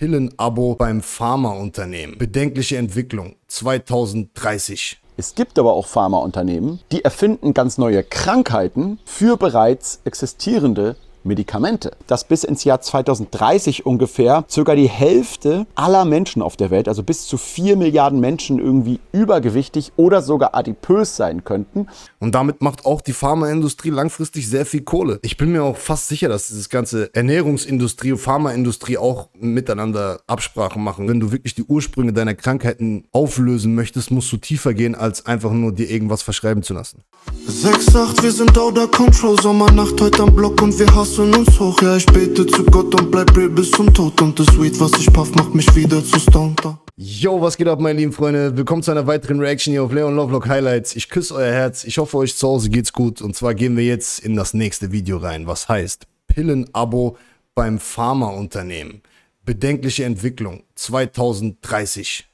Pillenabo beim Pharmaunternehmen. Bedenkliche Entwicklung 2030. Es gibt aber auch Pharmaunternehmen, die erfinden ganz neue Krankheiten für bereits existierende Medikamente. Dass bis ins Jahr 2030 ungefähr circa die Hälfte aller Menschen auf der Welt, also bis zu 4 Milliarden Menschen irgendwie übergewichtig oder sogar adipös sein könnten. Und damit macht auch die Pharmaindustrie langfristig sehr viel Kohle. Ich bin mir auch fast sicher, dass dieses ganze Ernährungsindustrie und Pharmaindustrie auch miteinander Absprachen machen. Wenn du wirklich die Ursprünge deiner Krankheiten auflösen möchtest, musst du tiefer gehen, als einfach nur dir irgendwas verschreiben zu lassen. 6, 8, wir sind out of control, Sommernacht heute am Block und wir hassen lassen uns hoch, ja ich bete zu Gott und bleib real bis zum Tod Und das Weed, was ich puff, macht mich wieder zu Stonker Yo, was geht ab, meine lieben Freunde? Willkommen zu einer weiteren Reaction hier auf Leon Lovelock Highlights. Ich küsse euer Herz. Ich hoffe, euch zu Hause geht's gut. Und zwar gehen wir jetzt in das nächste Video rein, was heißt Pillenabo beim Pharmaunternehmen. Bedenkliche Entwicklung 2030.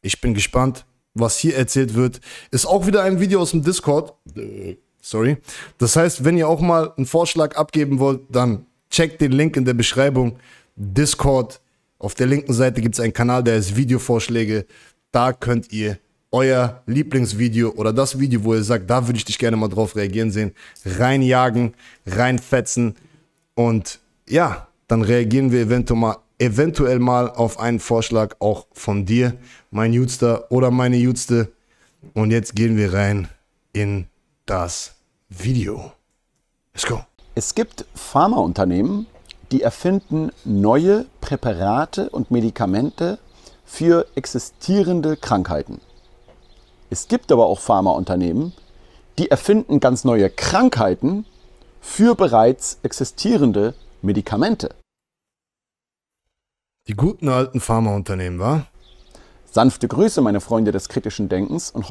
Ich bin gespannt, was hier erzählt wird. Ist auch wieder ein Video aus dem Discord. Äh, Sorry. Das heißt, wenn ihr auch mal einen Vorschlag abgeben wollt, dann checkt den Link in der Beschreibung. Discord. Auf der linken Seite gibt es einen Kanal, der ist Videovorschläge. Da könnt ihr euer Lieblingsvideo oder das Video, wo ihr sagt, da würde ich dich gerne mal drauf reagieren sehen, reinjagen, reinfetzen. Und ja, dann reagieren wir eventuell mal, eventuell mal auf einen Vorschlag auch von dir, mein Jutster oder meine Jutste. Und jetzt gehen wir rein in das Video. Let's go. Es gibt Pharmaunternehmen, die erfinden neue Präparate und Medikamente für existierende Krankheiten. Es gibt aber auch Pharmaunternehmen, die erfinden ganz neue Krankheiten für bereits existierende Medikamente. Die guten alten Pharmaunternehmen, wa? Sanfte Grüße, meine Freunde des kritischen Denkens und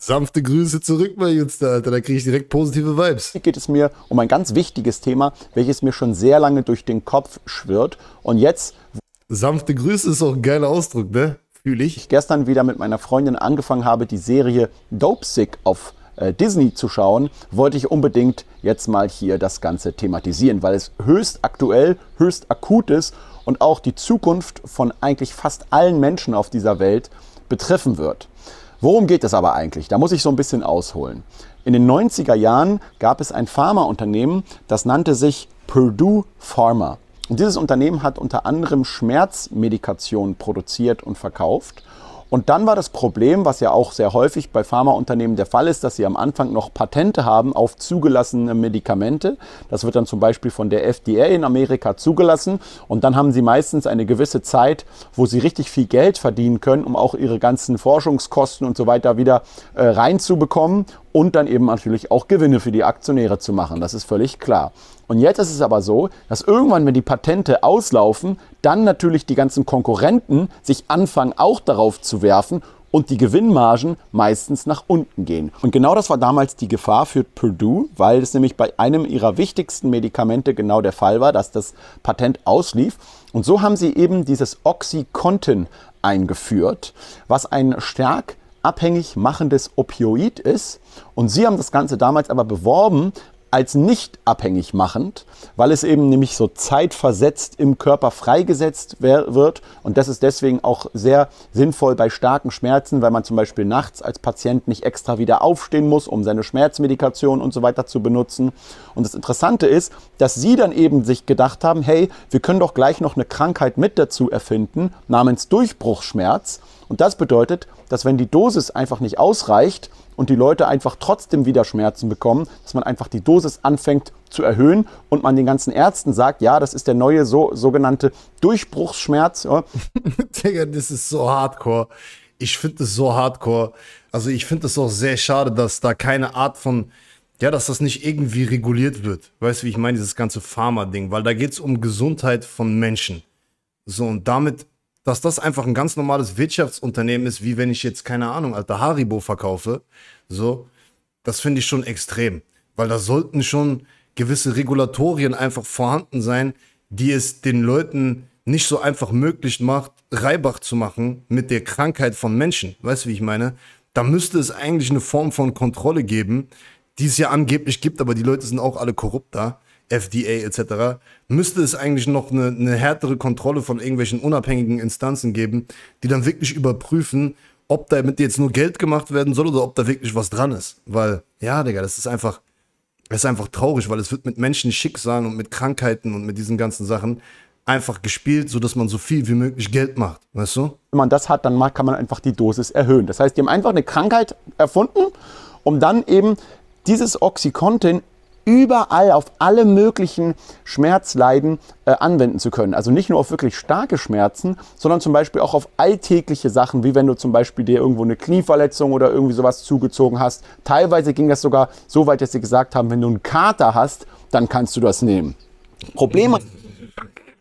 Sanfte Grüße zurück, mein Junster, Alter. Da kriege ich direkt positive Vibes. Hier geht es mir um ein ganz wichtiges Thema, welches mir schon sehr lange durch den Kopf schwirrt. Und jetzt. Sanfte Grüße ist auch ein geiler Ausdruck, ne? Fühle ich. Ich gestern wieder mit meiner Freundin angefangen habe, die Serie Dope Sick auf äh, Disney zu schauen, wollte ich unbedingt jetzt mal hier das Ganze thematisieren, weil es höchst aktuell, höchst akut ist und auch die Zukunft von eigentlich fast allen Menschen auf dieser Welt betreffen wird. Worum geht es aber eigentlich? Da muss ich so ein bisschen ausholen. In den 90er Jahren gab es ein Pharmaunternehmen, das nannte sich Purdue Pharma. Und dieses Unternehmen hat unter anderem Schmerzmedikation produziert und verkauft. Und dann war das Problem, was ja auch sehr häufig bei Pharmaunternehmen der Fall ist, dass sie am Anfang noch Patente haben auf zugelassene Medikamente. Das wird dann zum Beispiel von der FDA in Amerika zugelassen. Und dann haben sie meistens eine gewisse Zeit, wo sie richtig viel Geld verdienen können, um auch ihre ganzen Forschungskosten und so weiter wieder äh, reinzubekommen und dann eben natürlich auch Gewinne für die Aktionäre zu machen. Das ist völlig klar. Und jetzt ist es aber so, dass irgendwann, wenn die Patente auslaufen, dann natürlich die ganzen Konkurrenten sich anfangen, auch darauf zu werfen und die Gewinnmargen meistens nach unten gehen. Und genau das war damals die Gefahr für Purdue, weil es nämlich bei einem ihrer wichtigsten Medikamente genau der Fall war, dass das Patent auslief. Und so haben sie eben dieses Oxycontin eingeführt, was ein stark abhängig machendes Opioid ist. Und sie haben das Ganze damals aber beworben als nicht abhängig machend, weil es eben nämlich so zeitversetzt im Körper freigesetzt wird. Und das ist deswegen auch sehr sinnvoll bei starken Schmerzen, weil man zum Beispiel nachts als Patient nicht extra wieder aufstehen muss, um seine Schmerzmedikation und so weiter zu benutzen. Und das Interessante ist, dass sie dann eben sich gedacht haben, hey, wir können doch gleich noch eine Krankheit mit dazu erfinden, namens Durchbruchsschmerz. Und das bedeutet, dass wenn die Dosis einfach nicht ausreicht und die Leute einfach trotzdem wieder Schmerzen bekommen, dass man einfach die Dosis anfängt zu erhöhen und man den ganzen Ärzten sagt, ja, das ist der neue so, sogenannte Durchbruchsschmerz. Digga, das ist so hardcore. Ich finde es so hardcore. Also ich finde es auch sehr schade, dass da keine Art von, ja, dass das nicht irgendwie reguliert wird. Weißt du, wie ich meine, dieses ganze Pharma-Ding, weil da geht es um Gesundheit von Menschen. So, und damit dass das einfach ein ganz normales Wirtschaftsunternehmen ist, wie wenn ich jetzt, keine Ahnung, alter Haribo verkaufe. So, das finde ich schon extrem. Weil da sollten schon gewisse Regulatorien einfach vorhanden sein, die es den Leuten nicht so einfach möglich macht, Reibach zu machen mit der Krankheit von Menschen. Weißt du, wie ich meine? Da müsste es eigentlich eine Form von Kontrolle geben, die es ja angeblich gibt, aber die Leute sind auch alle korrupt da. FDA etc., müsste es eigentlich noch eine, eine härtere Kontrolle von irgendwelchen unabhängigen Instanzen geben, die dann wirklich überprüfen, ob damit jetzt nur Geld gemacht werden soll oder ob da wirklich was dran ist. Weil, ja, Digga, das ist einfach, das ist einfach traurig, weil es wird mit Menschen Schicksalen und mit Krankheiten und mit diesen ganzen Sachen einfach gespielt, sodass man so viel wie möglich Geld macht, weißt du? Wenn man das hat, dann kann man einfach die Dosis erhöhen. Das heißt, die haben einfach eine Krankheit erfunden, um dann eben dieses Oxycontin überall auf alle möglichen Schmerzleiden äh, anwenden zu können. Also nicht nur auf wirklich starke Schmerzen, sondern zum Beispiel auch auf alltägliche Sachen, wie wenn du zum Beispiel dir irgendwo eine Knieverletzung oder irgendwie sowas zugezogen hast. Teilweise ging das sogar so weit, dass sie gesagt haben, wenn du einen Kater hast, dann kannst du das nehmen. Problem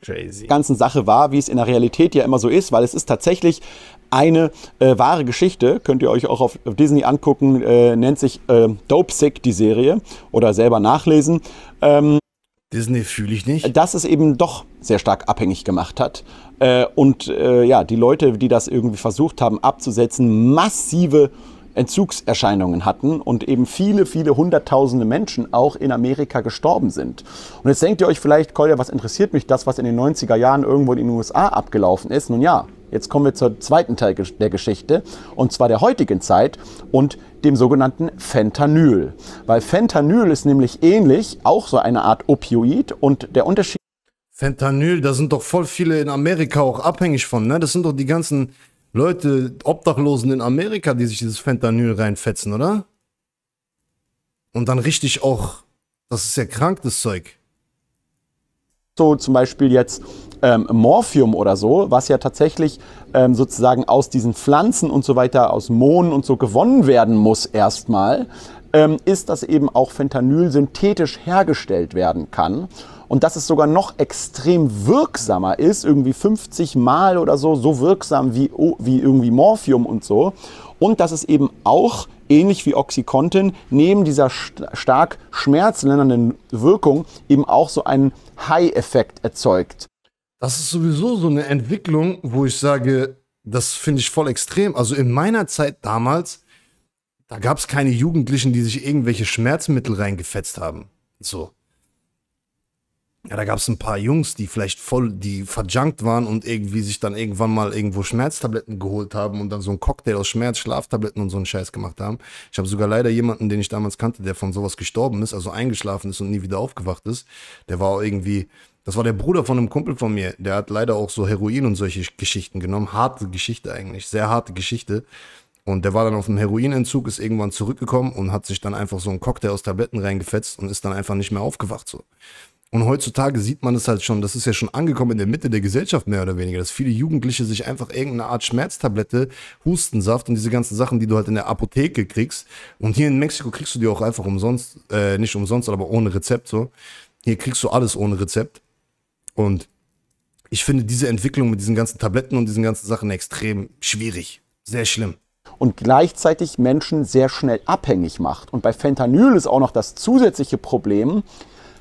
Crazy. ganzen Sache war, wie es in der Realität ja immer so ist, weil es ist tatsächlich eine äh, wahre Geschichte, könnt ihr euch auch auf, auf Disney angucken, äh, nennt sich äh, Dope Sick, die Serie, oder selber nachlesen. Ähm, Disney fühle ich nicht. Dass es eben doch sehr stark abhängig gemacht hat. Äh, und äh, ja, die Leute, die das irgendwie versucht haben abzusetzen, massive Entzugserscheinungen hatten und eben viele, viele hunderttausende Menschen auch in Amerika gestorben sind. Und jetzt denkt ihr euch vielleicht, Kolja, was interessiert mich das, was in den 90er Jahren irgendwo in den USA abgelaufen ist? Nun ja, Jetzt kommen wir zum zweiten Teil der Geschichte, und zwar der heutigen Zeit und dem sogenannten Fentanyl. Weil Fentanyl ist nämlich ähnlich, auch so eine Art Opioid und der Unterschied. Fentanyl, da sind doch voll viele in Amerika auch abhängig von, ne? Das sind doch die ganzen Leute, Obdachlosen in Amerika, die sich dieses Fentanyl reinfetzen, oder? Und dann richtig auch, das ist ja krank, das Zeug. So zum Beispiel jetzt ähm, Morphium oder so, was ja tatsächlich ähm, sozusagen aus diesen Pflanzen und so weiter, aus Mohnen und so gewonnen werden muss erstmal, ähm, ist, dass eben auch Fentanyl synthetisch hergestellt werden kann. Und dass es sogar noch extrem wirksamer ist, irgendwie 50 Mal oder so, so wirksam wie, wie irgendwie Morphium und so. Und dass es eben auch, ähnlich wie Oxycontin, neben dieser st stark schmerzlindernden Wirkung eben auch so einen High-Effekt erzeugt. Das ist sowieso so eine Entwicklung, wo ich sage, das finde ich voll extrem. Also in meiner Zeit damals, da gab es keine Jugendlichen, die sich irgendwelche Schmerzmittel reingefetzt haben. So. Ja, da gab es ein paar Jungs, die vielleicht voll, die verjunkt waren und irgendwie sich dann irgendwann mal irgendwo Schmerztabletten geholt haben und dann so einen Cocktail aus Schmerz, Schlaftabletten und so einen Scheiß gemacht haben. Ich habe sogar leider jemanden, den ich damals kannte, der von sowas gestorben ist, also eingeschlafen ist und nie wieder aufgewacht ist. Der war auch irgendwie das war der Bruder von einem Kumpel von mir. Der hat leider auch so Heroin und solche Geschichten genommen. Harte Geschichte eigentlich, sehr harte Geschichte. Und der war dann auf einem Heroinentzug, ist irgendwann zurückgekommen und hat sich dann einfach so einen Cocktail aus Tabletten reingefetzt und ist dann einfach nicht mehr aufgewacht so. Und heutzutage sieht man es halt schon, das ist ja schon angekommen in der Mitte der Gesellschaft mehr oder weniger, dass viele Jugendliche sich einfach irgendeine Art Schmerztablette, Hustensaft und diese ganzen Sachen, die du halt in der Apotheke kriegst. Und hier in Mexiko kriegst du die auch einfach umsonst, äh, nicht umsonst, aber ohne Rezept so. Hier kriegst du alles ohne Rezept. Und ich finde diese Entwicklung mit diesen ganzen Tabletten und diesen ganzen Sachen extrem schwierig. Sehr schlimm. Und gleichzeitig Menschen sehr schnell abhängig macht. Und bei Fentanyl ist auch noch das zusätzliche Problem,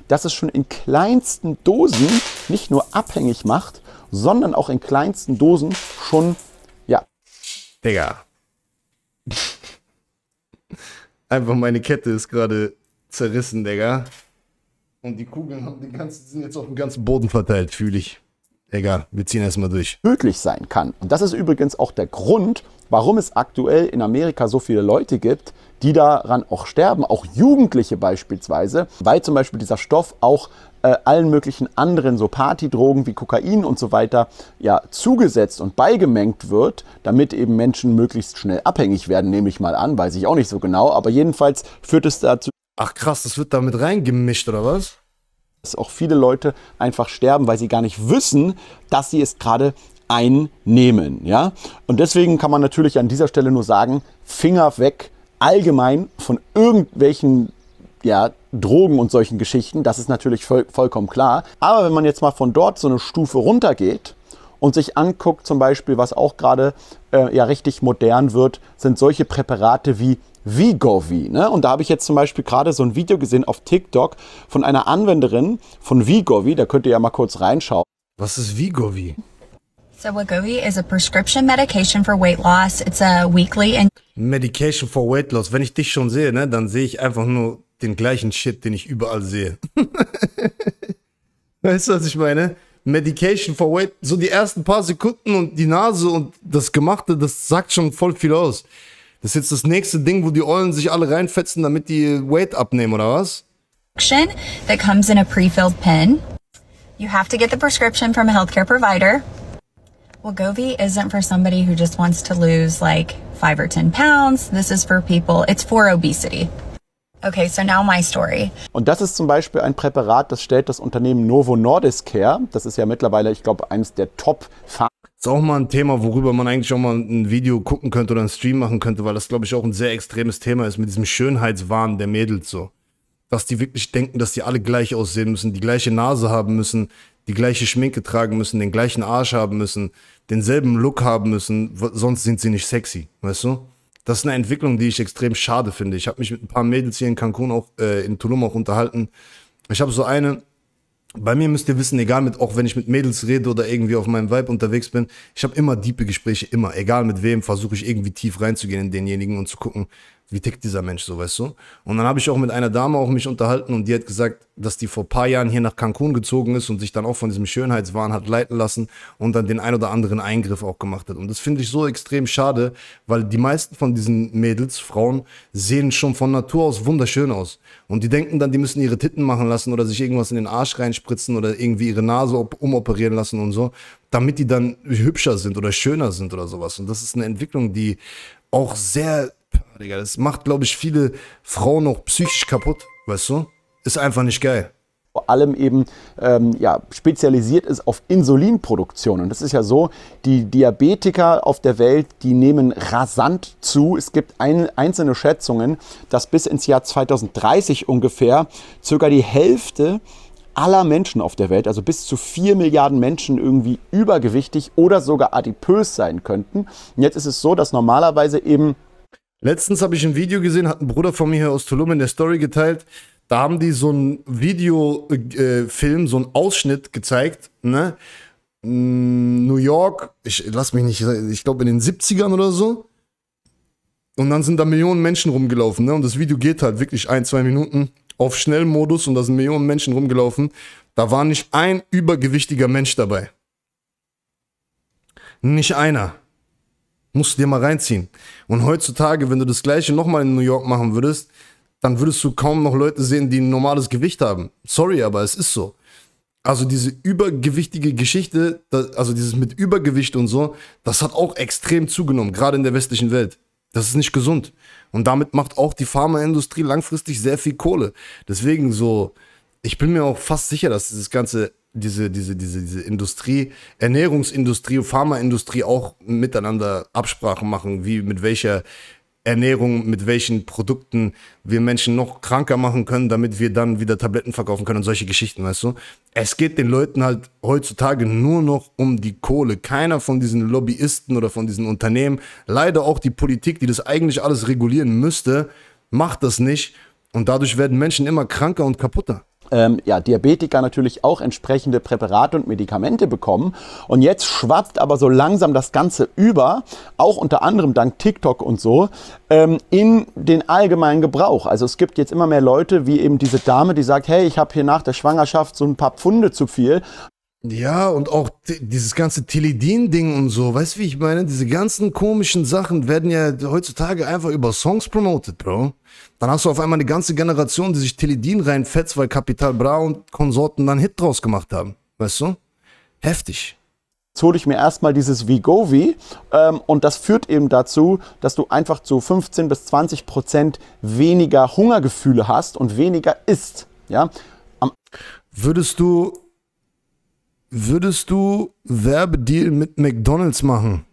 dass es schon in kleinsten Dosen nicht nur abhängig macht, sondern auch in kleinsten Dosen schon, ja. Digga. Einfach meine Kette ist gerade zerrissen, Digga. Und die Kugeln haben die ganzen, sind jetzt auf dem ganzen Boden verteilt, fühle ich. Egal, wir ziehen erstmal durch. Tödlich sein kann. Und das ist übrigens auch der Grund, warum es aktuell in Amerika so viele Leute gibt, die daran auch sterben, auch Jugendliche beispielsweise, weil zum Beispiel dieser Stoff auch äh, allen möglichen anderen so Partydrogen wie Kokain und so weiter ja zugesetzt und beigemengt wird, damit eben Menschen möglichst schnell abhängig werden, nehme ich mal an, weiß ich auch nicht so genau, aber jedenfalls führt es dazu Ach krass, das wird damit reingemischt oder was? Dass auch viele Leute einfach sterben, weil sie gar nicht wissen, dass sie es gerade einnehmen. Ja? Und deswegen kann man natürlich an dieser Stelle nur sagen, Finger weg allgemein von irgendwelchen ja, Drogen und solchen Geschichten. Das ist natürlich voll, vollkommen klar. Aber wenn man jetzt mal von dort so eine Stufe runtergeht und sich anguckt, zum Beispiel, was auch gerade äh, ja richtig modern wird, sind solche Präparate wie Vigovi. Ne? Und da habe ich jetzt zum Beispiel gerade so ein Video gesehen auf TikTok von einer Anwenderin von Vigovi. Da könnt ihr ja mal kurz reinschauen. Was ist Vigovi? So Wegovy is a prescription medication for weight loss. It's a weekly and Medication for weight loss. Wenn ich dich schon sehe, ne, dann sehe ich einfach nur den gleichen Shit, den ich überall sehe. weißt du, was ich meine? Medication for weight, so die ersten paar Sekunden und die Nase und das Gemachte, das sagt schon voll viel aus. Das ist jetzt das nächste Ding, wo die Eulen sich alle reinfetzen, damit die Weight abnehmen, oder was? That comes in a pre-filled pen. You have to get the prescription from a healthcare provider. Wegovy isn't for somebody who just wants to lose like five or 10 pounds. This is for people, it's for obesity. Okay, so now my story. Und das ist zum Beispiel ein Präparat, das stellt das Unternehmen Novo Nordisk her. Das ist ja mittlerweile, ich glaube, eines der Top-Pharma. Ist auch mal ein Thema, worüber man eigentlich auch mal ein Video gucken könnte oder einen Stream machen könnte, weil das, glaube ich, auch ein sehr extremes Thema ist mit diesem Schönheitswahn der Mädels so. Dass die wirklich denken, dass die alle gleich aussehen müssen, die gleiche Nase haben müssen, die gleiche Schminke tragen müssen, den gleichen Arsch haben müssen, denselben Look haben müssen, sonst sind sie nicht sexy, weißt du? Das ist eine Entwicklung, die ich extrem schade finde. Ich habe mich mit ein paar Mädels hier in Cancun auch, äh, in Tulum auch unterhalten. Ich habe so eine, bei mir müsst ihr wissen, egal mit, auch wenn ich mit Mädels rede oder irgendwie auf meinem Vibe unterwegs bin, ich habe immer diepe Gespräche, immer. Egal mit wem, versuche ich irgendwie tief reinzugehen in denjenigen und zu gucken, wie tickt dieser Mensch so, weißt du? Und dann habe ich auch mit einer Dame auch mich unterhalten und die hat gesagt, dass die vor ein paar Jahren hier nach Cancun gezogen ist und sich dann auch von diesem Schönheitswahn hat leiten lassen und dann den ein oder anderen Eingriff auch gemacht hat. Und das finde ich so extrem schade, weil die meisten von diesen Mädels, Frauen, sehen schon von Natur aus wunderschön aus. Und die denken dann, die müssen ihre Titten machen lassen oder sich irgendwas in den Arsch reinspritzen oder irgendwie ihre Nase umoperieren lassen und so, damit die dann hübscher sind oder schöner sind oder sowas. Und das ist eine Entwicklung, die auch sehr Digga. Das macht, glaube ich, viele Frauen auch psychisch kaputt, weißt du? Ist einfach nicht geil vor allem eben ähm, ja, spezialisiert ist auf Insulinproduktion. Und das ist ja so, die Diabetiker auf der Welt, die nehmen rasant zu. Es gibt ein, einzelne Schätzungen, dass bis ins Jahr 2030 ungefähr circa die Hälfte aller Menschen auf der Welt, also bis zu 4 Milliarden Menschen irgendwie übergewichtig oder sogar adipös sein könnten. Und jetzt ist es so, dass normalerweise eben Letztens habe ich ein Video gesehen, hat ein Bruder von mir hier aus Tulum in der Story geteilt. Da haben die so einen Videofilm, äh, äh so einen Ausschnitt gezeigt, ne? New York, ich lass mich nicht, ich glaube in den 70ern oder so. Und dann sind da Millionen Menschen rumgelaufen, ne? Und das Video geht halt wirklich ein, zwei Minuten auf Schnellmodus und da sind Millionen Menschen rumgelaufen. Da war nicht ein übergewichtiger Mensch dabei. Nicht einer. Musst du dir mal reinziehen. Und heutzutage, wenn du das gleiche nochmal in New York machen würdest, dann würdest du kaum noch Leute sehen, die ein normales Gewicht haben. Sorry, aber es ist so. Also diese übergewichtige Geschichte, also dieses mit Übergewicht und so, das hat auch extrem zugenommen, gerade in der westlichen Welt. Das ist nicht gesund. Und damit macht auch die Pharmaindustrie langfristig sehr viel Kohle. Deswegen so, ich bin mir auch fast sicher, dass dieses ganze diese, diese, diese, diese Industrie, Ernährungsindustrie, Pharmaindustrie auch miteinander Absprachen machen, wie mit welcher Ernährung, mit welchen Produkten wir Menschen noch kranker machen können, damit wir dann wieder Tabletten verkaufen können und solche Geschichten, weißt du? Es geht den Leuten halt heutzutage nur noch um die Kohle. Keiner von diesen Lobbyisten oder von diesen Unternehmen, leider auch die Politik, die das eigentlich alles regulieren müsste, macht das nicht. Und dadurch werden Menschen immer kranker und kaputter ähm, ja, Diabetiker natürlich auch entsprechende Präparate und Medikamente bekommen. Und jetzt schwappt aber so langsam das Ganze über, auch unter anderem dank TikTok und so, ähm, in den allgemeinen Gebrauch. Also es gibt jetzt immer mehr Leute, wie eben diese Dame, die sagt, hey, ich habe hier nach der Schwangerschaft so ein paar Pfunde zu viel. Ja, und auch dieses ganze Teledin-Ding und so, weißt du, wie ich meine? Diese ganzen komischen Sachen werden ja heutzutage einfach über Songs promoted, Bro. Dann hast du auf einmal eine ganze Generation, die sich Teledin reinfetzt, weil Capital Bra und Konsorten dann Hit draus gemacht haben, weißt du? Heftig. Jetzt hole ich mir erstmal dieses Vigovi ähm, und das führt eben dazu, dass du einfach zu 15 bis 20 Prozent weniger Hungergefühle hast und weniger isst, ja? Am Würdest du Würdest du Werbedeal mit McDonalds machen?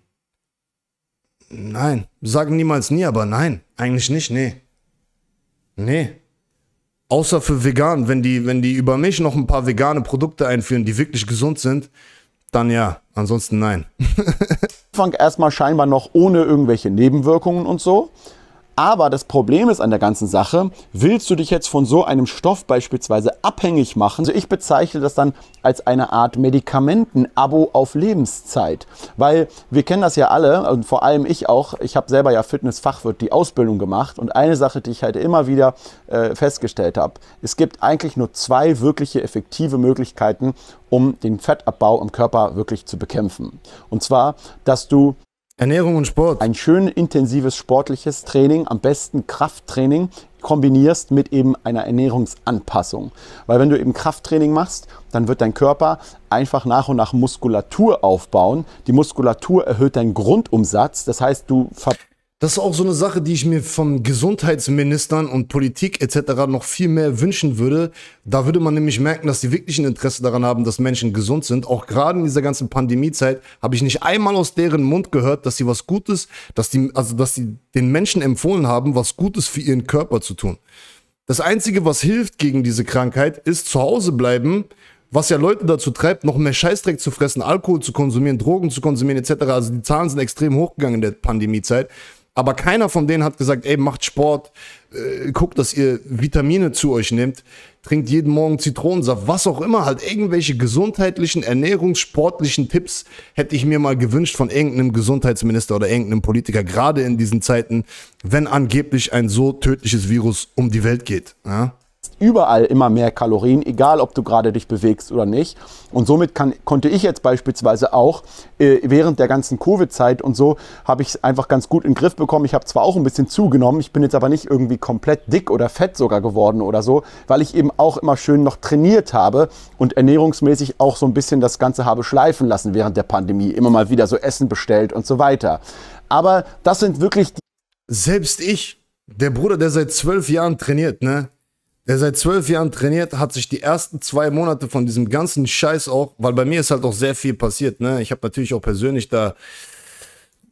Nein. Sagen niemals nie, aber nein. Eigentlich nicht, nee. Nee. Außer für vegan. Wenn die, wenn die über mich noch ein paar vegane Produkte einführen, die wirklich gesund sind, dann ja. Ansonsten nein. Anfang erstmal scheinbar noch ohne irgendwelche Nebenwirkungen und so. Aber das Problem ist an der ganzen Sache, willst du dich jetzt von so einem Stoff beispielsweise abhängig machen? Also ich bezeichne das dann als eine Art Medikamentenabo auf Lebenszeit. Weil wir kennen das ja alle und vor allem ich auch. Ich habe selber ja Fitnessfachwirt die Ausbildung gemacht und eine Sache, die ich halt immer wieder äh, festgestellt habe, es gibt eigentlich nur zwei wirkliche effektive Möglichkeiten, um den Fettabbau im Körper wirklich zu bekämpfen. Und zwar, dass du Ernährung und Sport. Ein schön intensives sportliches Training, am besten Krafttraining, kombinierst mit eben einer Ernährungsanpassung. Weil wenn du eben Krafttraining machst, dann wird dein Körper einfach nach und nach Muskulatur aufbauen. Die Muskulatur erhöht deinen Grundumsatz. Das heißt, du ver das ist auch so eine Sache, die ich mir von Gesundheitsministern und Politik etc. noch viel mehr wünschen würde. Da würde man nämlich merken, dass sie wirklich ein Interesse daran haben, dass Menschen gesund sind. Auch gerade in dieser ganzen Pandemiezeit habe ich nicht einmal aus deren Mund gehört, dass sie was Gutes, dass die, also dass sie den Menschen empfohlen haben, was Gutes für ihren Körper zu tun. Das Einzige, was hilft gegen diese Krankheit, ist zu Hause bleiben, was ja Leute dazu treibt, noch mehr Scheißdreck zu fressen, Alkohol zu konsumieren, Drogen zu konsumieren etc. Also die Zahlen sind extrem hochgegangen in der Pandemiezeit. Aber keiner von denen hat gesagt, ey, macht Sport, äh, guckt, dass ihr Vitamine zu euch nehmt, trinkt jeden Morgen Zitronensaft, was auch immer, halt irgendwelche gesundheitlichen, ernährungssportlichen Tipps hätte ich mir mal gewünscht von irgendeinem Gesundheitsminister oder irgendeinem Politiker, gerade in diesen Zeiten, wenn angeblich ein so tödliches Virus um die Welt geht. Ja? isst überall immer mehr Kalorien, egal ob du gerade dich bewegst oder nicht. Und somit kann, konnte ich jetzt beispielsweise auch äh, während der ganzen Covid-Zeit und so habe ich es einfach ganz gut in den Griff bekommen. Ich habe zwar auch ein bisschen zugenommen, ich bin jetzt aber nicht irgendwie komplett dick oder fett sogar geworden oder so, weil ich eben auch immer schön noch trainiert habe und ernährungsmäßig auch so ein bisschen das Ganze habe schleifen lassen während der Pandemie. Immer mal wieder so Essen bestellt und so weiter. Aber das sind wirklich die. Selbst ich, der Bruder, der seit zwölf Jahren trainiert, ne? der seit zwölf Jahren trainiert, hat sich die ersten zwei Monate von diesem ganzen Scheiß auch, weil bei mir ist halt auch sehr viel passiert, ne? Ich habe natürlich auch persönlich da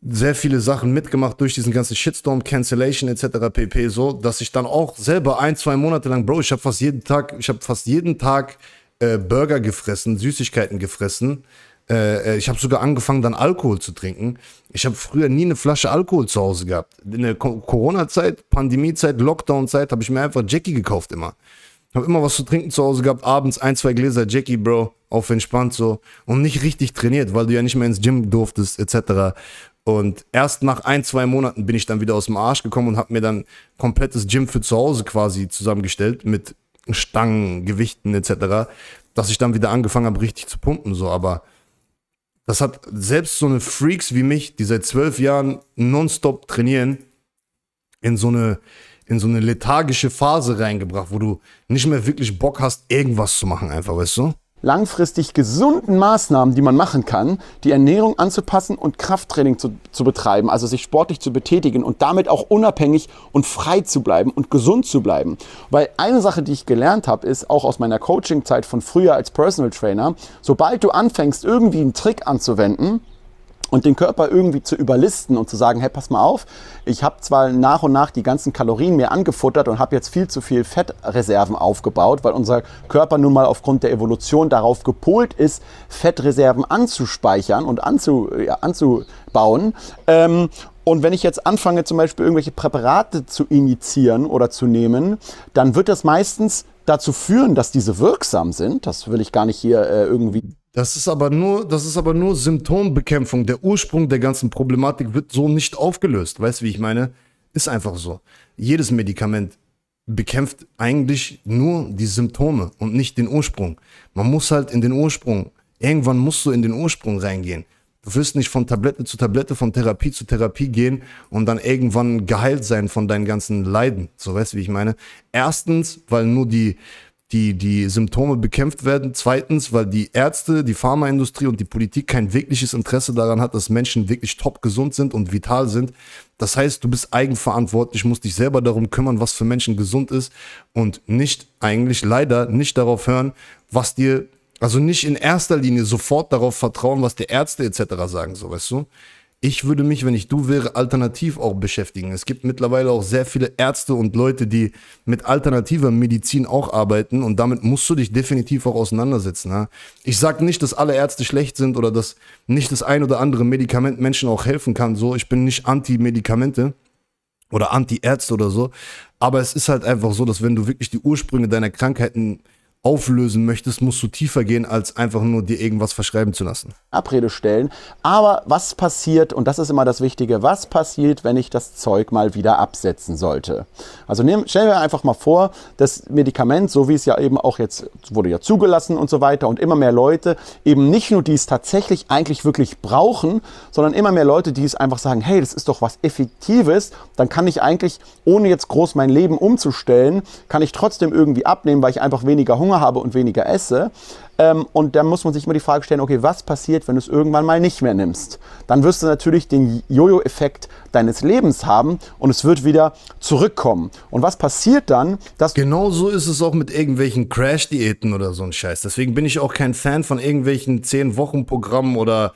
sehr viele Sachen mitgemacht durch diesen ganzen Shitstorm, Cancellation etc. pp. so, dass ich dann auch selber ein, zwei Monate lang, Bro, ich habe fast jeden Tag, ich habe fast jeden Tag äh, Burger gefressen, Süßigkeiten gefressen äh, äh, ich habe sogar angefangen, dann Alkohol zu trinken. Ich habe früher nie eine Flasche Alkohol zu Hause gehabt. In der Corona-Zeit, Pandemie-Zeit, Lockdown-Zeit habe ich mir einfach Jackie gekauft immer. Habe immer was zu trinken zu Hause gehabt, abends ein, zwei Gläser Jackie, Bro, auf entspannt so. Und nicht richtig trainiert, weil du ja nicht mehr ins Gym durftest, etc. Und erst nach ein, zwei Monaten bin ich dann wieder aus dem Arsch gekommen und habe mir dann komplettes Gym für zu Hause quasi zusammengestellt mit Stangen, Gewichten etc., dass ich dann wieder angefangen habe, richtig zu pumpen. So, aber das hat selbst so eine Freaks wie mich, die seit zwölf Jahren nonstop trainieren, in so eine in so eine lethargische Phase reingebracht, wo du nicht mehr wirklich Bock hast, irgendwas zu machen, einfach, weißt du? langfristig gesunden Maßnahmen, die man machen kann, die Ernährung anzupassen und Krafttraining zu, zu, betreiben, also sich sportlich zu betätigen und damit auch unabhängig und frei zu bleiben und gesund zu bleiben. Weil eine Sache, die ich gelernt habe, ist auch aus meiner Coaching-Zeit von früher als Personal Trainer, sobald du anfängst, irgendwie einen Trick anzuwenden, und den Körper irgendwie zu überlisten und zu sagen, hey, pass mal auf, ich habe zwar nach und nach die ganzen Kalorien mir angefuttert und habe jetzt viel zu viel Fettreserven aufgebaut, weil unser Körper nun mal aufgrund der Evolution darauf gepolt ist, Fettreserven anzuspeichern und anzu, ja, anzubauen. Ähm, und wenn ich jetzt anfange, zum Beispiel irgendwelche Präparate zu initiieren oder zu nehmen, dann wird das meistens dazu führen, dass diese wirksam sind. Das will ich gar nicht hier äh, irgendwie das ist aber nur, das ist aber nur Symptombekämpfung. Der Ursprung der ganzen Problematik wird so nicht aufgelöst. Weißt du, wie ich meine? Ist einfach so. Jedes Medikament bekämpft eigentlich nur die Symptome und nicht den Ursprung. Man muss halt in den Ursprung, irgendwann musst du in den Ursprung reingehen. Du wirst nicht von Tablette zu Tablette, von Therapie zu Therapie gehen und dann irgendwann geheilt sein von deinen ganzen Leiden. So weißt du, wie ich meine? Erstens, weil nur die die, die Symptome bekämpft werden. Zweitens, weil die Ärzte, die Pharmaindustrie und die Politik kein wirkliches Interesse daran hat, dass Menschen wirklich top gesund sind und vital sind. Das heißt, du bist eigenverantwortlich, musst dich selber darum kümmern, was für Menschen gesund ist und nicht eigentlich leider nicht darauf hören, was dir, also nicht in erster Linie sofort darauf vertrauen, was die Ärzte etc. sagen, so weißt du ich würde mich, wenn ich du wäre, alternativ auch beschäftigen. Es gibt mittlerweile auch sehr viele Ärzte und Leute, die mit alternativer Medizin auch arbeiten und damit musst du dich definitiv auch auseinandersetzen. Ja? Ne? Ich sage nicht, dass alle Ärzte schlecht sind oder dass nicht das ein oder andere Medikament Menschen auch helfen kann. So, ich bin nicht anti-Medikamente oder anti-Ärzte oder so. Aber es ist halt einfach so, dass wenn du wirklich die Ursprünge deiner Krankheiten auflösen möchtest, musst du tiefer gehen, als einfach nur dir irgendwas verschreiben zu lassen. Abrede stellen. Aber was passiert, und das ist immer das Wichtige, was passiert, wenn ich das Zeug mal wieder absetzen sollte? Also nehm, stellen wir einfach mal vor, das Medikament, so wie es ja eben auch jetzt wurde ja zugelassen und so weiter, und immer mehr Leute eben nicht nur die es tatsächlich eigentlich wirklich brauchen, sondern immer mehr Leute, die es einfach sagen, hey, das ist doch was Effektives, dann kann ich eigentlich, ohne jetzt groß mein Leben umzustellen, kann ich trotzdem irgendwie abnehmen, weil ich einfach weniger Hunger Hunger habe und weniger esse. Ähm, und dann muss man sich immer die Frage stellen, okay, was passiert, wenn du es irgendwann mal nicht mehr nimmst? Dann wirst du natürlich den Jojo-Effekt deines Lebens haben und es wird wieder zurückkommen. Und was passiert dann? Dass genau so ist es auch mit irgendwelchen Crash-Diäten oder so ein Scheiß. Deswegen bin ich auch kein Fan von irgendwelchen 10-Wochen-Programmen oder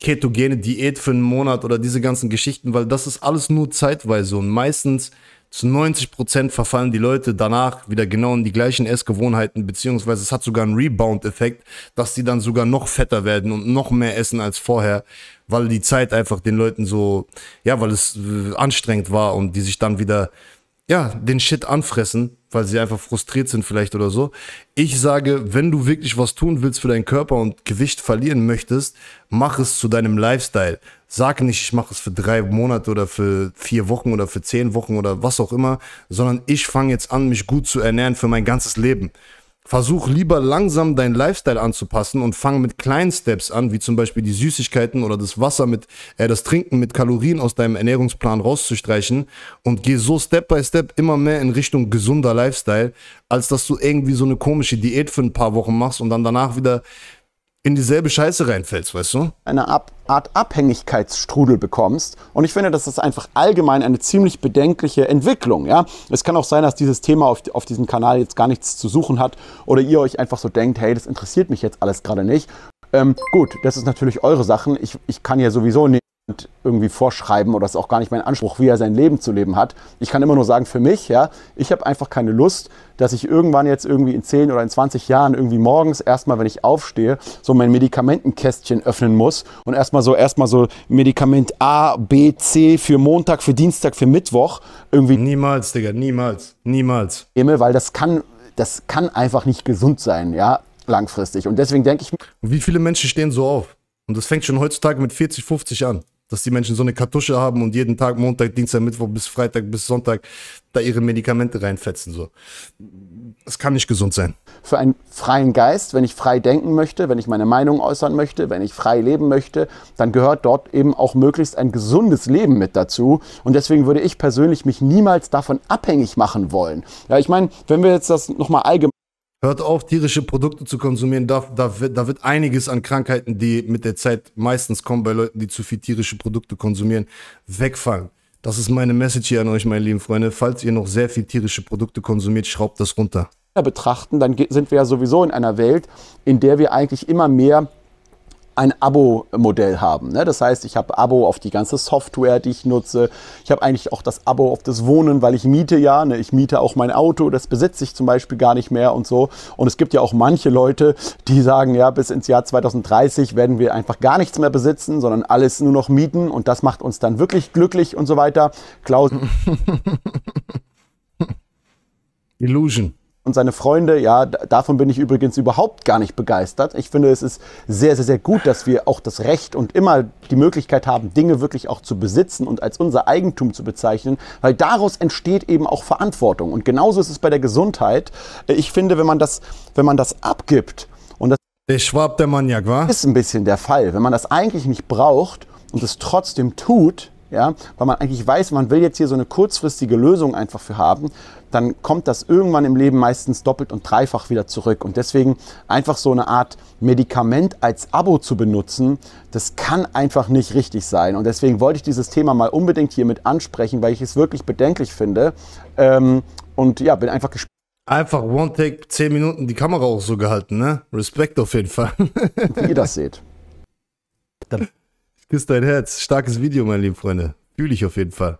ketogene Diät für einen Monat oder diese ganzen Geschichten, weil das ist alles nur zeitweise und meistens zu 90 Prozent verfallen die Leute danach wieder genau in die gleichen Essgewohnheiten, beziehungsweise es hat sogar einen Rebound-Effekt, dass sie dann sogar noch fetter werden und noch mehr essen als vorher, weil die Zeit einfach den Leuten so, ja, weil es äh, anstrengend war und die sich dann wieder ja, den Shit anfressen, weil sie einfach frustriert sind vielleicht oder so. Ich sage, wenn du wirklich was tun willst für deinen Körper und Gewicht verlieren möchtest, mach es zu deinem Lifestyle. Sag nicht, ich mache es für drei Monate oder für vier Wochen oder für zehn Wochen oder was auch immer, sondern ich fange jetzt an, mich gut zu ernähren für mein ganzes Leben. Versuch lieber langsam deinen Lifestyle anzupassen und fang mit kleinen Steps an, wie zum Beispiel die Süßigkeiten oder das Wasser mit, äh, das Trinken mit Kalorien aus deinem Ernährungsplan rauszustreichen und geh so Step by Step immer mehr in Richtung gesunder Lifestyle, als dass du irgendwie so eine komische Diät für ein paar Wochen machst und dann danach wieder in dieselbe Scheiße reinfällst, weißt du? Eine Ab Art Abhängigkeitsstrudel bekommst. Und ich finde, das ist einfach allgemein eine ziemlich bedenkliche Entwicklung. Ja? Es kann auch sein, dass dieses Thema auf, auf diesem Kanal jetzt gar nichts zu suchen hat oder ihr euch einfach so denkt, hey, das interessiert mich jetzt alles gerade nicht. Ähm, gut, das ist natürlich eure Sache. Ich, ich kann ja sowieso nicht irgendwie vorschreiben oder ist auch gar nicht mein Anspruch, wie er sein Leben zu leben hat. Ich kann immer nur sagen, für mich, ja, ich habe einfach keine Lust, dass ich irgendwann jetzt irgendwie in 10 oder in 20 Jahren irgendwie morgens erstmal, wenn ich aufstehe, so mein Medikamentenkästchen öffnen muss und erstmal so, erstmal so Medikament A, B, C für Montag, für Dienstag, für Mittwoch irgendwie. Niemals, Digga, niemals, niemals. Weil das kann, das kann einfach nicht gesund sein, ja, langfristig. Und deswegen denke ich. Wie viele Menschen stehen so auf? Und das fängt schon heutzutage mit 40, 50 an dass die Menschen so eine Kartusche haben und jeden Tag Montag, Dienstag, Mittwoch bis Freitag bis Sonntag da ihre Medikamente reinfetzen. So. Das kann nicht gesund sein. Für einen freien Geist, wenn ich frei denken möchte, wenn ich meine Meinung äußern möchte, wenn ich frei leben möchte, dann gehört dort eben auch möglichst ein gesundes Leben mit dazu. Und deswegen würde ich persönlich mich niemals davon abhängig machen wollen. Ja, ich meine, wenn wir jetzt das nochmal allgemein Hört auf, tierische Produkte zu konsumieren. Da, da, wird, da wird einiges an Krankheiten, die mit der Zeit meistens kommen bei Leuten, die zu viel tierische Produkte konsumieren, wegfallen. Das ist meine Message hier an euch, meine lieben Freunde. Falls ihr noch sehr viel tierische Produkte konsumiert, schraubt das runter betrachten, dann sind wir ja sowieso in einer Welt, in der wir eigentlich immer mehr ein Abo-Modell haben. Ne? Das heißt, ich habe Abo auf die ganze Software, die ich nutze. Ich habe eigentlich auch das Abo auf das Wohnen, weil ich miete ja. Ne? Ich miete auch mein Auto, das besitze ich zum Beispiel gar nicht mehr und so. Und es gibt ja auch manche Leute, die sagen, ja, bis ins Jahr 2030 werden wir einfach gar nichts mehr besitzen, sondern alles nur noch mieten und das macht uns dann wirklich glücklich und so weiter. Klaus. Illusion und seine Freunde. Ja, davon bin ich übrigens überhaupt gar nicht begeistert. Ich finde, es ist sehr, sehr, sehr gut, dass wir auch das Recht und immer die Möglichkeit haben, Dinge wirklich auch zu besitzen und als unser Eigentum zu bezeichnen, weil daraus entsteht eben auch Verantwortung. Und genauso ist es bei der Gesundheit. Ich finde, wenn man das, wenn man das abgibt und das der Schwab der Maniak, wa? Ist ein bisschen der Fall. Wenn man das eigentlich nicht braucht und es trotzdem tut, ja, weil man eigentlich weiß, man will jetzt hier so eine kurzfristige Lösung einfach für haben, dann kommt das irgendwann im Leben meistens doppelt und dreifach wieder zurück. Und deswegen einfach so eine Art Medikament als Abo zu benutzen, das kann einfach nicht richtig sein. Und deswegen wollte ich dieses Thema mal unbedingt hier mit ansprechen, weil ich es wirklich bedenklich finde. Ähm, und ja, bin einfach gespannt. Einfach One Take, 10 Minuten die Kamera auch so gehalten, ne? Respekt auf jeden Fall. Wie ihr das seht. Da Küsst dein Herz. Starkes Video, meine lieben Freunde. Fühle ich auf jeden Fall.